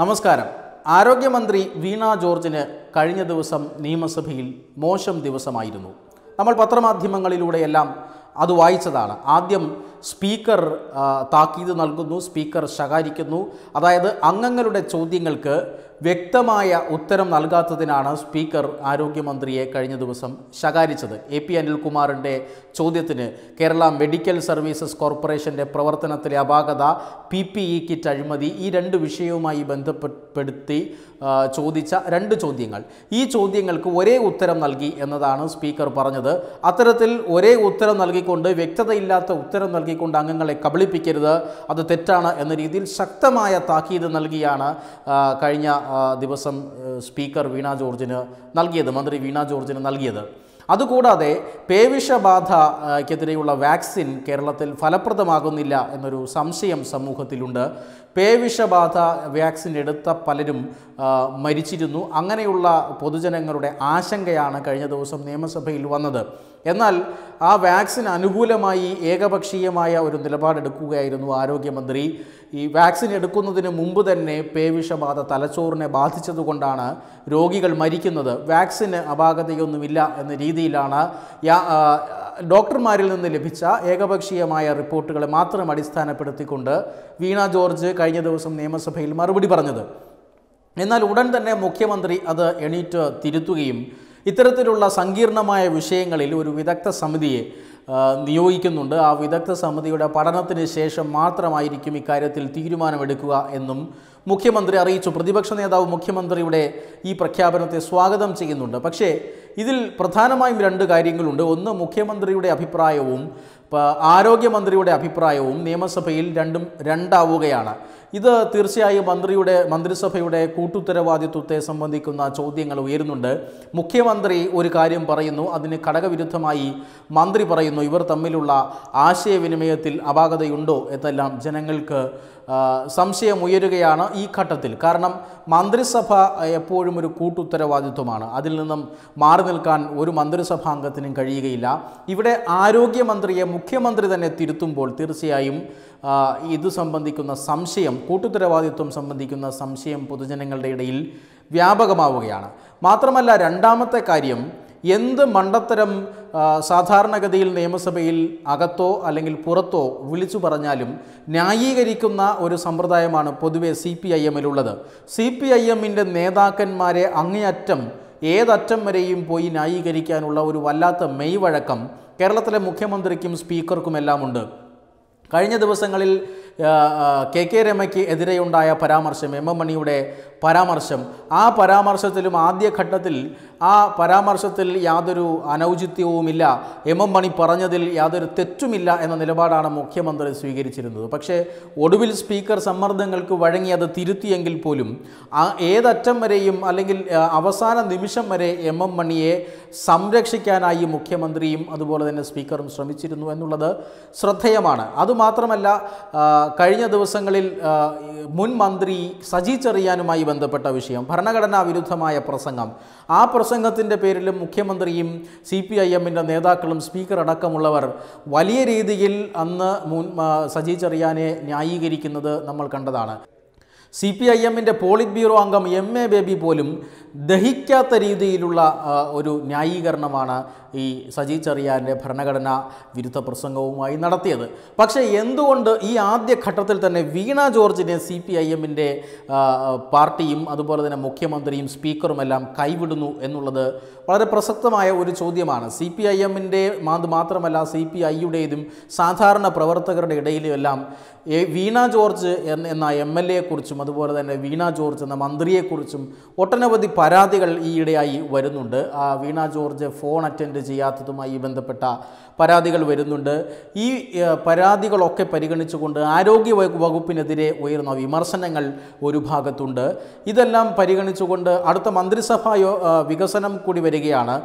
നമസ്കാരം ആരോഗ്യമന്ത്രി വീണ ജോർജിന് കഴിഞ്ഞ ദിവസം നിയമസഭയിൽ മോശം ദിവസമായിരുന്നു നമ്മൾ പത്രമാധ്യമങ്ങളിലൂടെയെല്ലാം അത് വായിച്ചതാണ് ആദ്യം സ്പീക്കർ താക്കീത് നൽകുന്നു സ്പീക്കർ ശകാരിക്കുന്നു അതായത് അംഗങ്ങളുടെ ചോദ്യങ്ങൾക്ക് വ്യക്തമായ ഉത്തരം നൽകാത്തതിനാണ് സ്പീക്കർ ആരോഗ്യമന്ത്രിയെ കഴിഞ്ഞ ദിവസം ശകാരിച്ചത് എ പി അനിൽകുമാറിൻ്റെ ചോദ്യത്തിന് കേരള മെഡിക്കൽ സർവീസസ് കോർപ്പറേഷൻ്റെ പ്രവർത്തനത്തിലെ അപാകത പി പി ഇ കിറ്റ് അഴിമതി ഈ രണ്ട് വിഷയവുമായി ബന്ധപ്പെടുത്തി ചോദിച്ച രണ്ട് ചോദ്യങ്ങൾ ഈ ചോദ്യങ്ങൾക്ക് ഒരേ ഉത്തരം നൽകി എന്നതാണ് സ്പീക്കർ പറഞ്ഞത് അത്തരത്തിൽ ഒരേ ഉത്തരം നൽകിക്കൊണ്ട് വ്യക്തതയില്ലാത്ത ഉത്തരം നൽകി നൽകിക്കൊണ്ട് അംഗങ്ങളെ കബളിപ്പിക്കരുത് അത് തെറ്റാണ് എന്ന രീതിയിൽ ശക്തമായ താക്കീത് നൽകിയാണ് കഴിഞ്ഞ ദിവസം സ്പീക്കർ വീണ ജോർജിന് നൽകിയത് മന്ത്രി വീണ ജോർജിന് നൽകിയത് അതുകൂടാതെ പേവിഷബാധയ്ക്കെതിരെയുള്ള വാക്സിൻ കേരളത്തിൽ ഫലപ്രദമാകുന്നില്ല എന്നൊരു സംശയം സമൂഹത്തിലുണ്ട് പേവിഷബാധ വാക്സിൻ എടുത്ത പലരും മരിച്ചിരുന്നു അങ്ങനെയുള്ള പൊതുജനങ്ങളുടെ ആശങ്കയാണ് കഴിഞ്ഞ ദിവസം നിയമസഭയിൽ വന്നത് എന്നാൽ ആ വാക്സിൻ അനുകൂലമായി ഏകപക്ഷീയമായ ഒരു നിലപാടെടുക്കുകയായിരുന്നു ആരോഗ്യമന്ത്രി ഈ വാക്സിൻ എടുക്കുന്നതിന് മുമ്പ് തന്നെ പേവിഷബാധ തലച്ചോറിനെ ബാധിച്ചതുകൊണ്ടാണ് രോഗികൾ മരിക്കുന്നത് വാക്സിന് അപാകതയൊന്നുമില്ല എന്ന രീതിയിലാണ് ഡോക്ടർമാരിൽ നിന്ന് ലഭിച്ച ഏകപക്ഷീയമായ റിപ്പോർട്ടുകളെ മാത്രം അടിസ്ഥാനപ്പെടുത്തിക്കൊണ്ട് വീണ ജോർജ് കഴിഞ്ഞ ദിവസം നിയമസഭയിൽ മറുപടി പറഞ്ഞത് എന്നാൽ ഉടൻ തന്നെ മുഖ്യമന്ത്രി അത് എണീറ്റ് തിരുത്തുകയും ഇത്തരത്തിലുള്ള സങ്കീർണമായ വിഷയങ്ങളിൽ ഒരു വിദഗ്ധ സമിതിയെ നിയോഗിക്കുന്നുണ്ട് ആ വിദഗ്ധ സമിതിയുടെ പഠനത്തിന് ശേഷം മാത്രമായിരിക്കും ഇക്കാര്യത്തിൽ തീരുമാനമെടുക്കുക എന്നും മുഖ്യമന്ത്രി അറിയിച്ചു പ്രതിപക്ഷ നേതാവ് മുഖ്യമന്ത്രിയുടെ ഈ പ്രഖ്യാപനത്തെ സ്വാഗതം ചെയ്യുന്നുണ്ട് പക്ഷേ ഇതിൽ പ്രധാനമായും രണ്ട് കാര്യങ്ങളുണ്ട് ഒന്ന് മുഖ്യമന്ത്രിയുടെ അഭിപ്രായവും ആരോഗ്യമന്ത്രിയുടെ അഭിപ്രായവും നിയമസഭയിൽ രണ്ടും രണ്ടാവുകയാണ് ഇത് തീർച്ചയായും മന്ത്രിയുടെ മന്ത്രിസഭയുടെ കൂട്ടുത്തരവാദിത്വത്തെ സംബന്ധിക്കുന്ന ചോദ്യങ്ങൾ ഉയരുന്നുണ്ട് മുഖ്യമന്ത്രി ഒരു കാര്യം പറയുന്നു അതിന് ഘടകവിരുദ്ധമായി മന്ത്രി പറയുന്നു ഇവർ തമ്മിലുള്ള ആശയവിനിമയത്തിൽ അപാകതയുണ്ടോ എന്നെല്ലാം ജനങ്ങൾക്ക് സംശയം ഉയരുകയാണ് ഈ ഘട്ടത്തിൽ കാരണം മന്ത്രിസഭ എപ്പോഴും ഒരു കൂട്ടുത്തരവാദിത്വമാണ് അതിൽ നിന്നും മാറി നിൽക്കാൻ ഒരു മന്ത്രിസഭാംഗത്തിനും കഴിയുകയില്ല ഇവിടെ ആരോഗ്യമന്ത്രിയെ മുഖ്യമന്ത്രി തന്നെ തിരുത്തുമ്പോൾ തീർച്ചയായും ഇത് സംബന്ധിക്കുന്ന സംശയം കൂട്ടുത്തരവാദിത്വം സംബന്ധിക്കുന്ന സംശയം പൊതുജനങ്ങളുടെ ഇടയിൽ വ്യാപകമാവുകയാണ് മാത്രമല്ല രണ്ടാമത്തെ കാര്യം എന്ത് മണ്ടത്തരം സാധാരണഗതിയിൽ നിയമസഭയിൽ അകത്തോ അല്ലെങ്കിൽ പുറത്തോ വിളിച്ചു പറഞ്ഞാലും ന്യായീകരിക്കുന്ന ഒരു സമ്പ്രദായമാണ് പൊതുവെ സി പി ഐ എമ്മിലുള്ളത് സി പി ഐ എമ്മിൻ്റെ നേതാക്കന്മാരെ അങ്ങേയറ്റം ഏതറ്റം വരെയും പോയി ന്യായീകരിക്കാനുള്ള ഒരു വല്ലാത്ത മെയ്വഴക്കം കേരളത്തിലെ മുഖ്യമന്ത്രിക്കും സ്പീക്കർക്കുമെല്ലാം ഉണ്ട് കഴിഞ്ഞ ദിവസങ്ങളിൽ കെ കെ രമയ്ക്ക് എതിരെയുണ്ടായ പരാമർശം എം എം മണിയുടെ പരാമർശം ആ പരാമർശത്തിലും ആദ്യഘട്ടത്തിൽ ആ പരാമർശത്തിൽ യാതൊരു അനൗചിത്യവുമില്ല എം എം മണി പറഞ്ഞതിൽ യാതൊരു തെറ്റുമില്ല എന്ന നിലപാടാണ് മുഖ്യമന്ത്രി സ്വീകരിച്ചിരുന്നത് പക്ഷേ ഒടുവിൽ സ്പീക്കർ സമ്മർദ്ദങ്ങൾക്ക് വഴങ്ങി അത് തിരുത്തിയെങ്കിൽ പോലും ഏതറ്റം വരെയും അല്ലെങ്കിൽ അവസാന നിമിഷം വരെ എം എം മണിയെ സംരക്ഷിക്കാനായി മുഖ്യമന്ത്രിയും അതുപോലെ തന്നെ സ്പീക്കറും ശ്രമിച്ചിരുന്നു എന്നുള്ളത് ശ്രദ്ധേയമാണ് അതുമാത്രമല്ല കഴിഞ്ഞ ദിവസങ്ങളിൽ മുൻ മന്ത്രി സജി ചെറിയാനുമായി ബന്ധപ്പെട്ട വിഷയം ഭരണഘടനാ വിരുദ്ധമായ പ്രസംഗം ആ പ്രസംഗത്തിൻ്റെ പേരിലും മുഖ്യമന്ത്രിയും സി പി ഐ എമ്മിൻ്റെ നേതാക്കളും സ്പീക്കർ അടക്കമുള്ളവർ വലിയ രീതിയിൽ അന്ന് മുൻ സജി ചെറിയാനെ ന്യായീകരിക്കുന്നത് നമ്മൾ കണ്ടതാണ് സി പി ഐ എമ്മിൻ്റെ പോളിറ്റ് ബ്യൂറോ അംഗം എം എ ബേബി പോലും ദഹിക്കാത്ത രീതിയിലുള്ള ഒരു ന്യായീകരണമാണ് ഈ സജി ചെറിയാൻ്റെ ഭരണഘടനാ വിരുദ്ധ പ്രസംഗവുമായി നടത്തിയത് പക്ഷേ എന്തുകൊണ്ട് ഈ ആദ്യ ഘട്ടത്തിൽ തന്നെ വീണ ജോർജിനെ സി പി ഐ എമ്മിൻ്റെ പാർട്ടിയും അതുപോലെ തന്നെ മുഖ്യമന്ത്രിയും സ്പീക്കറുമെല്ലാം കൈവിടുന്നു എന്നുള്ളത് വളരെ പ്രസക്തമായ ഒരു ചോദ്യമാണ് സി പി ഐ എമ്മിൻ്റെ മാത്രമല്ല സി പി ഐയുടേതും സാധാരണ പ്രവർത്തകരുടെ ഇടയിലും എല്ലാം വീണ ജോർജ് എന്ന എം എൽ എയെക്കുറിച്ചും അതുപോലെ തന്നെ വീണ ജോർജ് എന്ന മന്ത്രിയെക്കുറിച്ചും ഒട്ടനവധി പരാതികൾ ഈയിടെയായി വരുന്നുണ്ട് ആ വീണ ജോർജ് ഫോൺ അറ്റൻഡ് ചെയ്യാത്തതുമായി ബന്ധപ്പെട്ട പരാതികൾ വരുന്നുണ്ട് ഈ പരാതികളൊക്കെ പരിഗണിച്ചുകൊണ്ട് ആരോഗ്യ വകുപ്പിനെതിരെ ഉയർന്ന വിമർശനങ്ങൾ ഒരു ഭാഗത്തുണ്ട് ഇതെല്ലാം പരിഗണിച്ചുകൊണ്ട് അടുത്ത മന്ത്രിസഭാ വികസനം കൂടി വരികയാണ്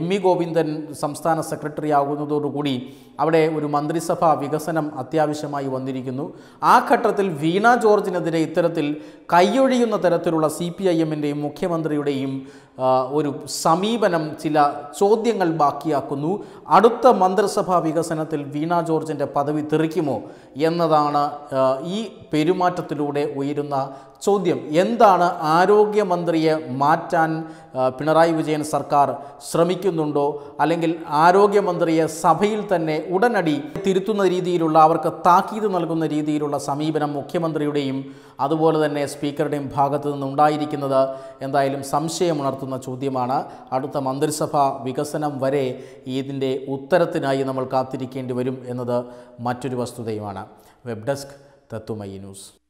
എം ഇ ഗോവിന്ദൻ സംസ്ഥാന സെക്രട്ടറി ആകുന്നതോടുകൂടി അവിടെ ഒരു മന്ത്രിസഭാ വികസനം അത്യാവശ്യമായി വിഷയമായി വന്നിരിക്കുന്നു ആ ഘട്ടത്തിൽ വീണ ജോർജിനെതിരെ ഇത്തരത്തിൽ കൈയൊഴിയുന്ന തരത്തിലുള്ള സി പി ഐ എമ്മിൻ്റെയും മുഖ്യമന്ത്രിയുടെയും ഒരു സമീപനം ചില ചോദ്യങ്ങൾ ബാക്കിയാക്കുന്നു അടുത്ത മന്ത്രിസഭാ വികസനത്തിൽ വീണ ജോർജിൻ്റെ പദവി തെറിക്കുമോ എന്നതാണ് ഈ പെരുമാറ്റത്തിലൂടെ ഉയരുന്ന ചോദ്യം എന്താണ് ആരോഗ്യമന്ത്രിയെ മാറ്റാൻ പിണറായി വിജയൻ സർക്കാർ ശ്രമിക്കുന്നുണ്ടോ അല്ലെങ്കിൽ ആരോഗ്യമന്ത്രിയെ സഭയിൽ തന്നെ ഉടനടി തിരുത്തുന്ന രീതിയിലുള്ള അവർക്ക് താക്കീത് നൽകുന്ന രീതിയിലുള്ള സമീപനം മുഖ്യമന്ത്രിയുടെയും അതുപോലെ തന്നെ സ്പീക്കറുടെയും ഭാഗത്തു നിന്നുണ്ടായിരിക്കുന്നത് എന്തായാലും സംശയമുണർത്തും ഉയർത്തുന്ന ചോദ്യമാണ് അടുത്ത മന്ത്രിസഭാ വികസനം വരെ ഇതിൻ്റെ ഉത്തരത്തിനായി നമ്മൾ കാത്തിരിക്കേണ്ടി വരും എന്നത് മറ്റൊരു വസ്തുതയുമാണ് വെബ് ഡെസ്ക് തത്വമയി ന്യൂസ്